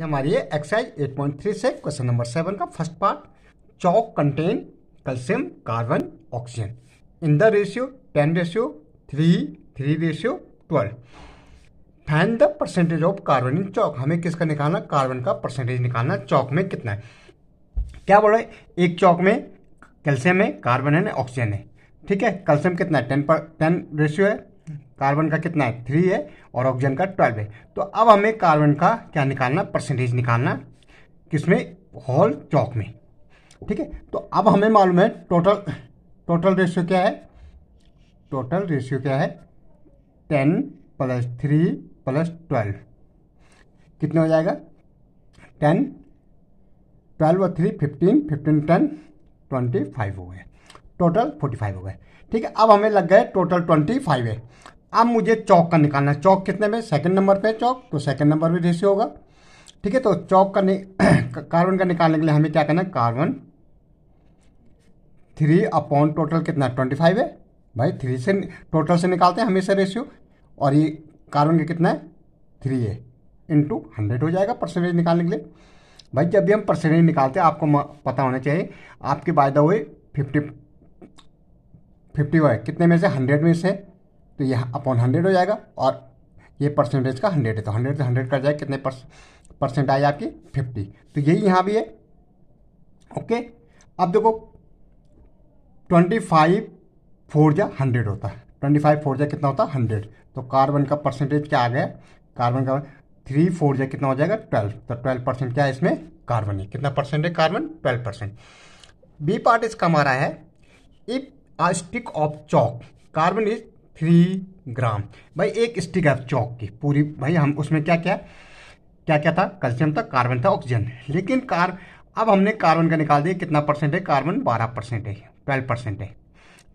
हमारी एक्सरसाइज 8.3 से question number seven का first part chalk contain calcium carbon oxygen in the ratio ten ratio three three ratio twelve find the percentage of carbon in chalk हमें किसका निकालना carbon का percentage निकालना चौक में कितना है क्या बोल रहे एक चौक में कैल्शियम है कार्बन है ऑक्सीजन है ठीक है कैल्शियम कितना है टेन पर टेन रेशियो है कार्बन का कितना है थ्री है और ऑक्सीजन का ट्वेल्व है तो अब हमें कार्बन का क्या निकालना परसेंटेज निकालना किसमें हॉल चौक में ठीक है तो अब हमें मालूम है टोटल टोटल रेशियो क्या है टोटल रेशियो क्या है ten plus three plus twelve कितना हो जाएगा टेन ट्वेल्व और three fifteen fifteen ten twenty five हो गए टोटल फोर्टी फाइव हो गए ठीक है अब हमें लग गए टोटल ट्वेंटी फाइव है अब मुझे चौक का निकालना है चौक कितने में सेकंड नंबर पे चौक तो सेकंड नंबर में रेशियो होगा ठीक है तो चौक का कार्बन का निकालने के लिए हमें क्या करना है कार्बन थ्री अपॉन टोटल कितना ट्वेंटी फाइव है भाई थ्री से टोटल से निकालते हैं हमेशा रेशियो और ये कार्बन का कितना है थ्री है इंटू हंड्रेड हो जाएगा परसेंटेज निकालने के लिए भाई जब भी हम परसेंटेज निकालते हैं आपको पता होना चाहिए आपके बायदा हुए फिफ्टी फिफ्टी वाई कितने में से हंड्रेड में से तो यहाँ अपॉन हंड्रेड हो जाएगा और ये परसेंटेज का हंड्रेड है तो हंड्रेड से हंड्रेड कर जाएगा कितने परसेंट आई आपकी फिफ्टी तो यही यहाँ भी है ओके अब देखो ट्वेंटी फाइव फोर जा हंड्रेड होता है ट्वेंटी फाइव फोर जा कितना होता है हंड्रेड तो कार्बन का परसेंटेज क्या आ गया कार्बन का थ्री फोर जा कितना हो जाएगा ट्वेल्व तो ट्वेल्व परसेंट क्या है इसमें कार्बन है कितना परसेंट है carbon twelve percent B part इसका हमारा है if a stick of chalk carbon is three gram भाई एक स्टिक है चौक की पूरी भाई हम उसमें क्या क्या क्या क्या था कैल्शियम था कार्बन था ऑक्सीजन लेकिन कार अब हमने कार्बन का निकाल दिया कितना परसेंट है कार्बन बारह परसेंट है ट्वेल्व परसेंट है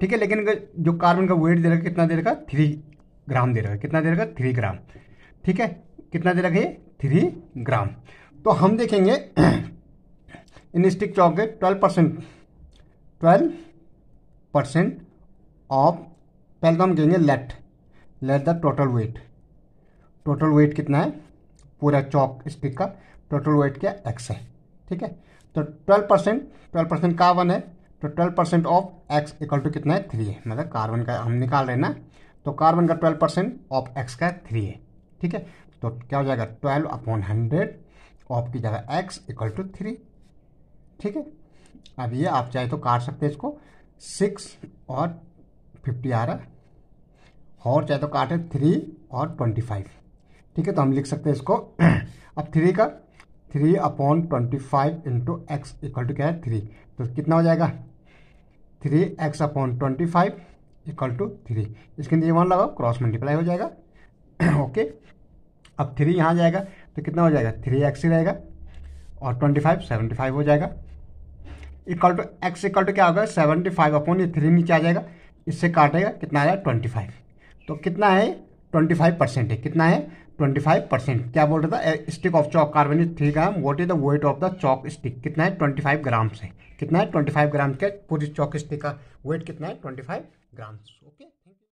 ठीक है लेकिन जो कार्बन का वेट दे रखा कितना दे रखा थ्री ग्राम दे रखा कितना दे रखा थ्री ग्राम ठीक है कितना दे रखा ये थ्री ग्राम तो हम देखेंगे इन स्टिक चौक के twelve percent twelve percent of पहले तो हम कहेंगे let let the total weight total weight कितना है पूरा चौक स्टिक का टोटल वेट क्या एक्स है ठीक है तो twelve percent twelve percent carbon है तो twelve percent of X equal to कितना है थ्री है मतलब कार्बन का हम निकाल रहे हैं ना तो कार्बन का ट्वेल्व परसेंट ऑफ एक्स का थ्री है ठीक है तो क्या हो जाएगा ट्वेल्व अपॉन हंड्रेड ऑफ की जगह एक्स इक्वल टू थ्री ठीक है अब ये आप चाहे तो काट सकते हैं इसको सिक्स और फिफ्टी आ रहा है और चाहे तो काट है थ्री और ट्वेंटी फाइव ठीक है तो हम लिख सकते हैं इसको अब थ्री का three upon twenty five into X equal to क्या है थ्री तो कितना हो जाएगा three X upon twenty five equal to three इसके अंदर ये वन लगाओ क्रॉस मल्टीप्लाई हो जाएगा ओके अब थ्री यहाँ जाएगा तो कितना हो जाएगा थ्री एक्स ही रहेगा और ट्वेंटी फाइव सेवेंटी फाइव हो जाएगा equal to X equal to क्या होगा सेवेंटी फाइव अपॉन ये थ्री नीचे आ जाएगा इससे काटेगा कितना आया ट्वेंटी फाइव तो कितना है ट्वेंटी फाइव परसेंट है कितना है ट्वेंटी फाइव परसेंट क्या बोल रहा था stick of chalk carbon three gram what is the weight of the chalk stick कितना है ट्वेंटी फाइव ग्राम्स है कितना है ट्वेंटी फाइव ग्राम के पूरी चॉक स्टिक का वेट कितना है ट्वेंटी फाइव ग्राम ओके